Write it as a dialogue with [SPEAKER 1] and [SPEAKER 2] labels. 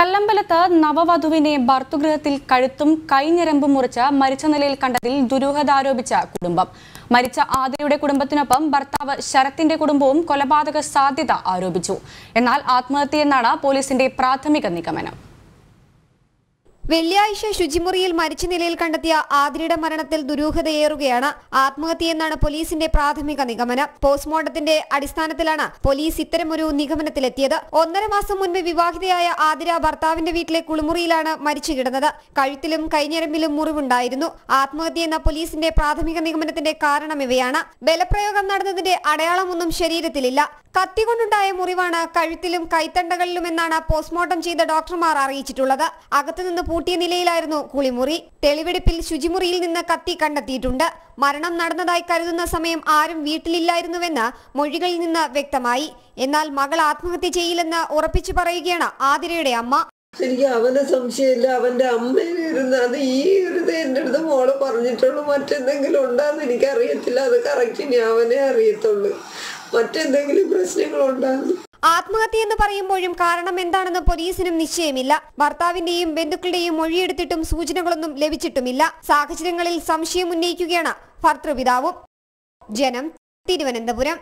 [SPEAKER 1] കല്ലമ്പലത്ത് നവവധുവിനെ ഭർത്തുഗൃഹത്തിൽ കഴുത്തും കൈഞ്ഞരമ്പും മുറിച്ച് മരിച്ച നിലയിൽ കണ്ടതിൽ ദുരൂഹത ആരോപിച്ച കുടുംബം മരിച്ച ആതിരയുടെ കുടുംബത്തിനൊപ്പം ഭർത്താവ് ശരത്തിന്റെ കുടുംബവും കൊലപാതക സാധ്യത ആരോപിച്ചു എന്നാൽ ആത്മഹത്യയെന്നാണ് പോലീസിന്റെ പ്രാഥമിക നിഗമനം വെള്ളിയാഴ്ച ശുചിമുറിയിൽ മരിച്ച നിലയിൽ കണ്ടെത്തിയ
[SPEAKER 2] ആതിരയുടെ മരണത്തിൽ ദുരൂഹതയേറുകയാണ് ആത്മഹത്യയെന്നാണ് പോലീസിന്റെ പ്രാഥമിക നിഗമനം പോസ്റ്റ്മോർട്ടത്തിന്റെ അടിസ്ഥാനത്തിലാണ് പോലീസ് ഇത്തരമൊരു നിഗമനത്തിലെത്തിയത് ഒന്നര മാസം മുൻപ് വിവാഹിതയായ ആതിര ഭർത്താവിന്റെ വീട്ടിലെ കുളിമുറിയിലാണ് മരിച്ചു കിടന്നത് കഴുത്തിലും കൈഞ്ഞരമ്പിലും മുറിവുണ്ടായിരുന്നു ആത്മഹത്യയെന്ന പോലീസിന്റെ പ്രാഥമിക നിഗമനത്തിന്റെ കാരണം ഇവയാണ് ബലപ്രയോഗം നടന്നതിന്റെ അടയാളമൊന്നും ശരീരത്തിലില്ല കത്തികൊണ്ടുണ്ടായ മുറിവാണ് കഴുത്തിലും കൈത്തണ്ടകളിലുമെന്നാണ് പോസ്റ്റ്മോർട്ടം ചെയ്ത ഡോക്ടർമാർ അറിയിച്ചിട്ടുള്ളത് അകത്തുനിന്ന് പൂട്ടിയ നിലയിലായിരുന്നു കുളിമുറി തെളിവെടുപ്പിൽ ശുചിമുറിയിൽ നിന്ന് കത്തി കണ്ടെത്തിയിട്ടുണ്ട് മരണം നടന്നതായി കരുതുന്ന സമയം ആരും വീട്ടിലില്ലായിരുന്നുവെന്ന് മൊഴികളിൽ നിന്ന് വ്യക്തമായി എന്നാൽ മകൾ ആത്മഹത്യ ചെയ്യില്ലെന്ന് ഉറപ്പിച്ചു പറയുകയാണ് ആതിരയുടെ അമ്മ എനിക്ക് അവനെ സംശയമില്ല അവന്റെ അമ്മയിലിരുന്ന് അത് ഈ ഒരു എന്റെ അടുത്ത് മോള്
[SPEAKER 3] പറഞ്ഞിട്ടുള്ളൂ മറ്റെന്തെങ്കിലും ഉണ്ടോന്ന് എനിക്ക് അറിയത്തില്ല അത് കറക്റ്റ് ഇനി അവനെ അറിയത്തുള്ളൂ മറ്റെന്തെങ്കിലും പ്രശ്നങ്ങളുണ്ടാകും
[SPEAKER 2] ആത്മഹത്യ എന്ന് പറയുമ്പോഴും കാരണം എന്താണെന്ന് പോലീസിനും നിശ്ചയമില്ല ഭർത്താവിന്റെയും ബന്ധുക്കളുടെയും മൊഴിയെടുത്തിട്ടും സൂചനകളൊന്നും ലഭിച്ചിട്ടുമില്ല സാഹചര്യങ്ങളിൽ
[SPEAKER 1] സംശയം ഉന്നയിക്കുകയാണ് ഭർത്തൃപിതാവും ജനം തിരുവനന്തപുരം